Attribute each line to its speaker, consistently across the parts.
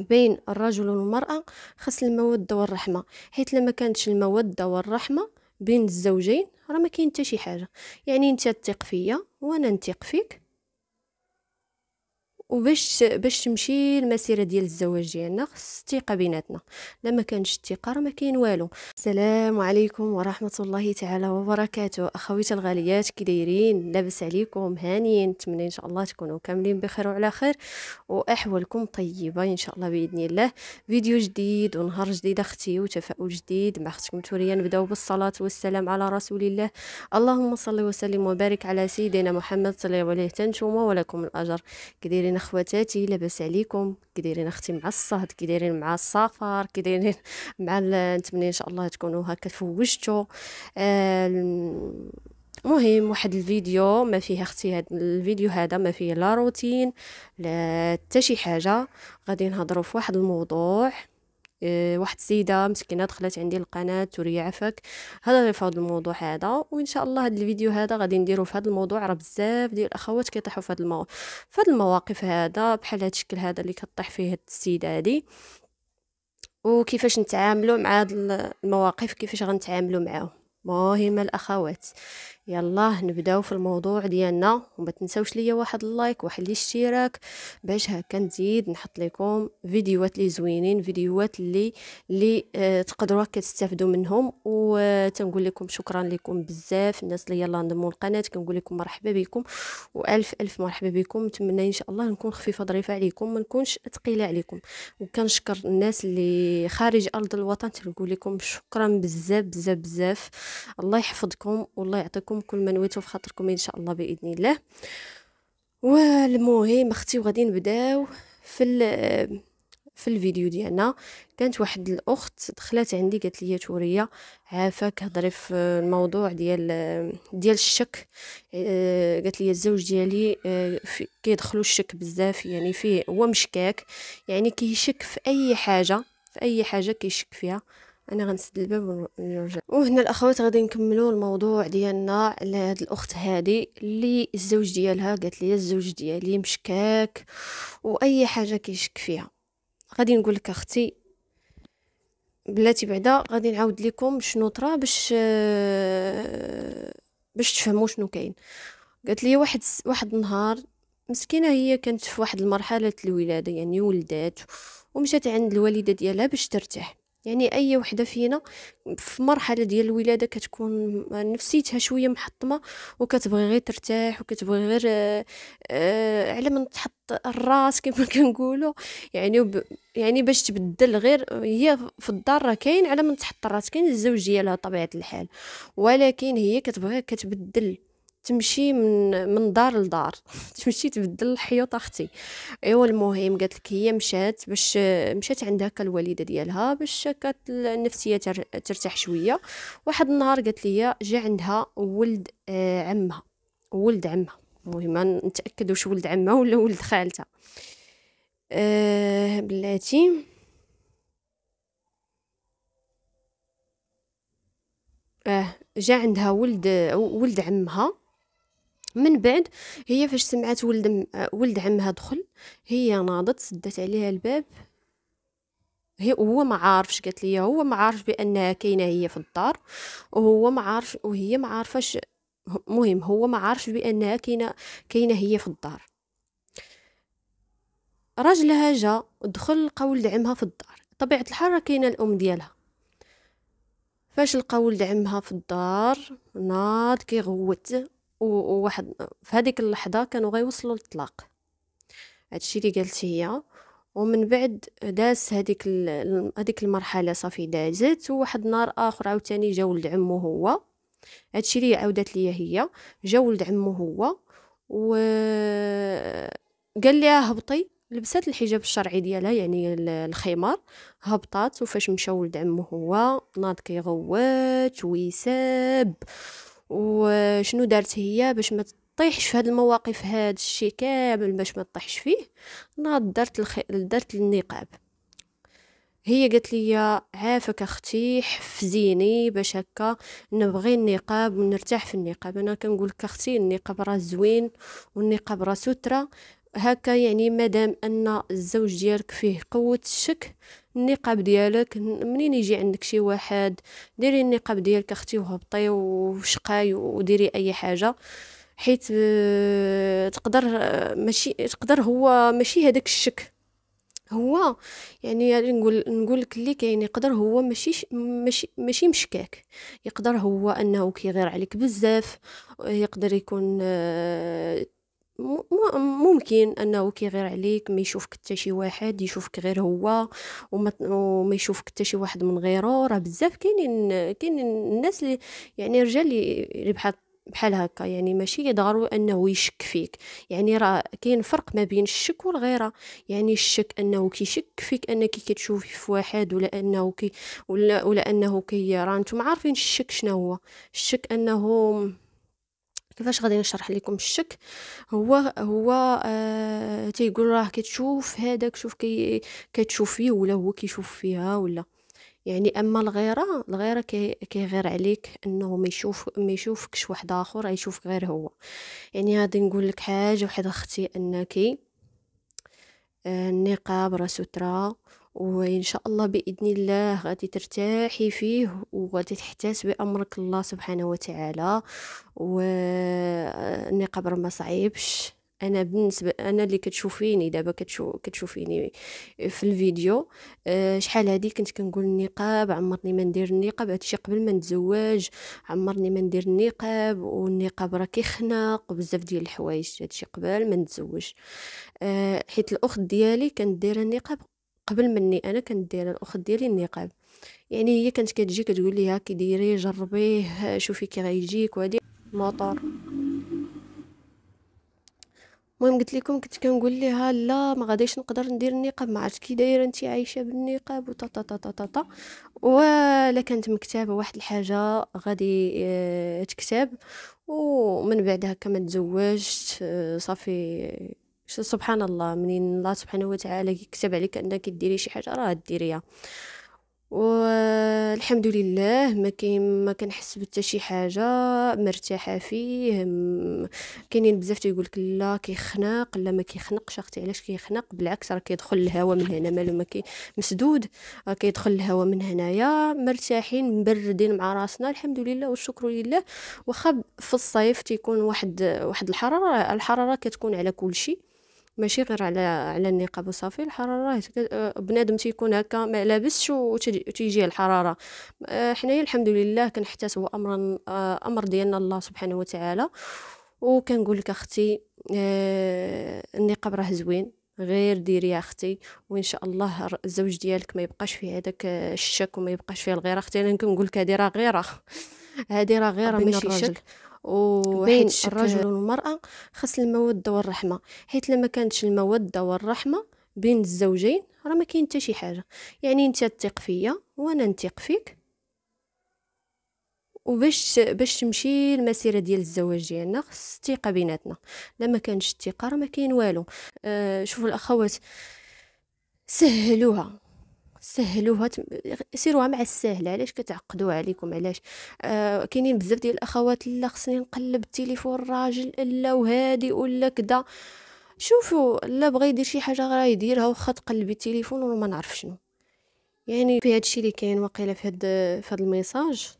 Speaker 1: بين الرجل والمرأة خاص المودة والرحمة حيت لما كانتش المودة والرحمة بين الزوجين راه ما كاين حتى شي حاجه يعني انت تثق فيا وانا نثق فيك وباش باش تمشي المسيره ديال الزواج ديالنا خص الثقه بيناتنا ما كانش الثقه راه ما كاين والو السلام عليكم ورحمه الله تعالى وبركاته اخواتي الغاليات كي دايرين لاباس عليكم هانيين نتمنى ان شاء الله تكونوا كاملين بخير وعلى خير واحوالكم طيبه ان شاء الله باذن الله فيديو جديد ونهار جديد اختي وتفاؤل جديد مع اختكم توريا نبداو بالصلاه والسلام على رسول الله اللهم صل وسلم وبارك على سيدنا محمد صلى الله عليه وسلم ولكم الاجر كديرين خواتاتي لاباس عليكم كي دايرين اختي مع الصهد كي دايرين مع السفر كي دايرين مع نتمنى ان شاء الله تكونوا هكا فوجتوا مهم واحد الفيديو ما فيه اختي هاد الفيديو هذا ما فيه لا روتين لا حتى شي حاجه غادي نهضروا في واحد الموضوع آه، واحد السيده مسكينه دخلت عندي القناه توري عفاك غير في هذا الموضوع هذا وان شاء الله هذا الفيديو هذا غادي نديرو في هذا الموضوع راه بزاف ديال الاخوات كيطيحوا في هذا المو... في هذا المواقف هذا بحال هذا الشكل هذا اللي كطيح فيه السيده هذه وكيفاش نتعاملوا مع هذه المواقف كيفاش غنتعاملوا معاهم مهم الاخوات يلا نبداو في الموضوع ديالنا وما تنساوش ليا واحد اللايك واحد الاشتراك باش هكا نزيد نحط لكم فيديوهات لي زوينين فيديوهات لي لي آه تقدروا كتستافدوا منهم وتنقول آه، لكم شكرا لكم بزاف الناس اللي يلا انضموا القناه كنقول لكم مرحبا بكم والف الف مرحبا بكم نتمنى ان شاء الله نكون خفيفه ظريفه عليكم ما نكونش ثقيله عليكم وكنشكر الناس اللي خارج ارض الوطن تنقول لكم شكرا بزاف بزاف بزاف الله يحفظكم والله يعطيكم كل ما نويتو في خاطركم ان شاء الله باذن الله والمهم اختي وغادي نبداو في في الفيديو ديالنا كانت واحد الاخت دخلت عندي قالت لي توريا عافاك هضري في الموضوع ديال ديال الشك آه، قالت لي الزوج ديالي آه، كيدخلوا الشك بزاف يعني فيه هو مشكاك يعني كيشك في اي حاجه في اي حاجه كيشك فيها انا غنسد الباب ونرجع وهنا الاخوات غادي نكملوا الموضوع ديالنا على هاد الاخت هادي اللي الزوج ديالها قالت لي الزوج ديالي مشكاك واي حاجه كيشك فيها غادي نقول لك اختي بلاتي بعدا غادي نعاود لكم شنو طرا باش باش تفهموا شنو كاين قالت لي واحد واحد النهار مسكينه هي كانت في واحد المرحله الولاده يعني ولدات ومشات عند الوالده ديالها باش ترتاح يعني اي وحده فينا في مرحله ديال الولاده كتكون نفسيتها شويه محطمه وكتبغي غير ترتاح وكتبغي غير آآ آه، آآ على من تحط الراس كما كنقولوا يعني وب يعني باش تبدل غير هي في الدار راه كاين على من تحط الراس كاين الزوج ديالها طبيعه الحال ولكن هي كتبغي كتبدل تمشي من من دار لدار تمشي تبدل الحيوط اختي ايوا المهم قالت لك هي مشات باش مشات عند هكا الوالده ديالها باش كانت النفسيه ترتاح شويه واحد النهار قالت لي جا عندها ولد آه، عمها ولد عمها المهم نتاكد واش ولد عمها ولا ولد خالتها أه بلاتي اه جا عندها ولد ولد عمها من بعد هي فاش سمعت ولد ولد عمها دخل هي ناضت سدات عليها الباب هي هو ما عارفش قالت لي هو ما عارفش بانها كاينه هي في الدار وهو ما عارفش وهي ما عارفاش مهم هو ما عارفش بانها كاينه كاينه هي في الدار راجلها جا دخل لقى ولد عمها في الدار طبيعه الحال كاينه الام ديالها فاش لقى ولد عمها في الدار ناض كيغوت وواحد في هذيك اللحظه كانوا غيوصلوا للطلاق هادشي اللي قالت هي ومن بعد داس هذيك هذيك المرحله صافي دازت وواحد النهار اخر عاوتاني جا ولد عمو هو هادشي اللي عاودت ليا هي جا ولد عمو هو و قال ليها آه، هبطي لبسات الحجاب الشرعي ديالها يعني الخمار هبطات وفاش مشى ولد عمو هو ناض كيغوت ويساب وشنو دارت هي باش ما تطيحش في هاد المواقف هاد الشيء كامل باش ما تطيحش فيه ناض درت الخ... درت النقاب هي قالت لي عافاك اختي حفزيني باش هكا نبغي النقاب ونرتاح في النقاب انا كنقول لك اختي النقاب راه زوين والنقاب راه ستره هكا يعني مادام ان الزوج ديالك فيه قوه الشك النقاب ديالك منين يجي عندك شي واحد ديري النقاب ديالك اختي وهبطي وشقاي وديري اي حاجه حيت آه، تقدر آه، ماشي تقدر هو ماشي هذاك الشك هو يعني نقول نقول لك اللي كاين يقدر هو ماشي ماشي ماشي مشكاك يقدر هو انه كيغير عليك بزاف يقدر يكون آه، ممكن انه كيغير عليك ما يشوفك حتى شي واحد يشوفك غير هو وما, وما يشوفك حتى شي واحد من غيره راه بزاف كاينين كاينين الناس اللي يعني رجال اللي بحال بحال هكا يعني ماشي ضروري انه يشك فيك يعني راه كاين فرق ما بين الشك والغيره يعني الشك انه كيشك فيك انك كتشوفي في واحد ولا انه كي ولا ولا انه كي راه نتوما عارفين الشك شنو هو الشك انه كيفاش غادي نشرح لكم الشك هو هو آه تيقول راه كتشوف هذاك شوف كي كتشوف فيه ولا هو كيشوف فيها ولا يعني اما الغيره الغيره كيغير عليك انه ما يشوف ما يشوفكش واحد اخر يشوف غير هو يعني غادي نقول لك حاجه وحده اختي انك آه النقاب ستره وان شاء الله باذن الله غادي ترتاحي فيه وغادي تحتاس بامرك الله سبحانه وتعالى والنقاب ما صعيبش انا بالنسبه انا اللي كتشوفيني دابا كتشو كتشوفيني في الفيديو آه، شحال هادي كنت كنقول النقاب عمرني ما ندير النقاب هادشي قبل ما نتزوج عمرني ما ندير النقاب والنقاب راه كيخنق بزاف ديال الحوايج هادشي قبل ما نتزوج آه، حيت الاخت ديالي كانت دايره النقاب قبل مني انا كندير الاخت ديالي النقاب يعني هي كانت كتجي كتقول لي هاكي ديري جربيه شوفي كي غيجيك وهادي موطور المهم قلت لكم كنت كنقول لها لا ما غاديش نقدر ندير النقاب ما عرفت كي دايره انت عايشه بالنقاب وطا طا طا طا طا ولا كانت مكتابه واحد الحاجه غادي آه، تكتب ومن بعد كما ما تزوجت آه، صافي سبحان الله منين الله سبحانه وتعالى كتب عليك انك ديري شي حاجه راه ديريها والحمد لله ما كاين ما كنحس حتى شي حاجه مرتاحه فيه كاينين بزاف تيقول لك لا كيخنق لا ما كيخنقش اختي علاش كيخنق بالعكس راه كيدخل الهواء من هنا مالو ما كي مسدود راه كيدخل الهواء من هنايا مرتاحين مبردين مع راسنا الحمد لله والشكر لله واخا في الصيف تيكون واحد واحد الحراره الحراره كتكون على كل شيء ماشي غير على على النقاب وصافي الحراره آه، بنادم تيكون هكا ما لابسش وتيجي الحراره آه، حنايا الحمد لله كنحتسبوا امرا آه، امر ديالنا الله سبحانه وتعالى وكنقول لك اختي النقاب راه زوين غير ديري يا اختي وان شاء الله الزوج ديالك ما يبقاش فيه هذاك الشك وما يبقاش فيه الغيره اختي انا كنقول لك هذه راه غيره هذه راه غيره ماشي شك وحيت الرجل والمراه خاص الموده والرحمه حيت لما كانتش الموده والرحمه بين الزوجين راه ما كاين حتى شي حاجه يعني انت تثق فيا وانا نثق فيك وباش باش تمشي المسيره ديال الزواج ديالنا خص الثقه بيناتنا ما كانش الثقه راه ما كاين والو آه شوفوا الاخوات سهلوها سهلوها سيروها مع الساهله علاش كتعقدوا عليكم علاش آه كاينين بزاف ديال الاخوات لا خصني نقلب التليفون الراجل لا وهادي ولا كدا شوفوا لا بغى يدير شي حاجه راه يديرها واخا تقلبي التليفون وما نعرف شنو يعني في هادشي اللي كاين واقيلا في هاد في هاد الميساج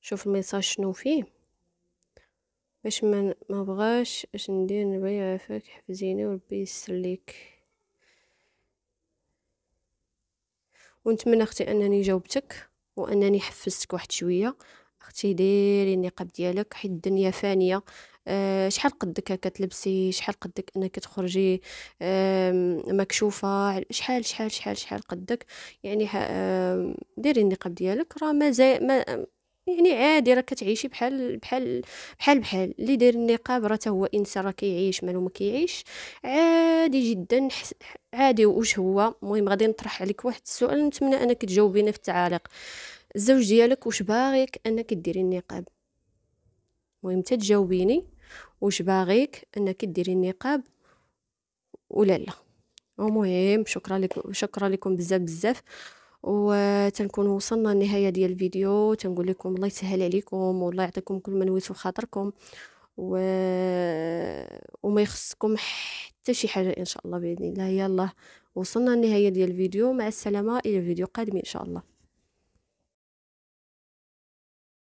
Speaker 1: شوف الميساج شنو فيه باش ما بغاش اش ندير نبيع عافاك حفزيني وربي يسر ليك ونتمنى اختي انني جاوبتك وانني حفزتك واحد شويه اختي ديري النقاب ديالك حيت الدنيا فانيه أه شحال قدك كتلبسي شحال قدك انك تخرجي أه مكشوفه شحال شحال شحال شحال قدك يعني أه ديري النقاب ديالك راه مازال ما يعني عادي راه كتعيشي بحال بحال بحال بحال اللي داير النقاب راه هو انسان راه كيعيش مالو ما كيعيش عادي جدا عادي واش هو المهم غادي نطرح عليك واحد السؤال نتمنى انك تجاوبينا في التعاليق الزوج ديالك واش باغيك انك ديري النقاب المهم تجاوبيني واش باغيك انك ديري النقاب ولا لا المهم شكرا لكم شكرا لكم بزاف بزاف وتنكون وصلنا النهاية ديال الفيديو تنقول لكم الله يسهل عليكم والله يعطيكم كل ما نويتو خاطركم و... وما يخصكم حتى شي حاجه ان شاء الله باذن الله يلا وصلنا النهاية ديال الفيديو مع السلامه الى فيديو قادم ان شاء الله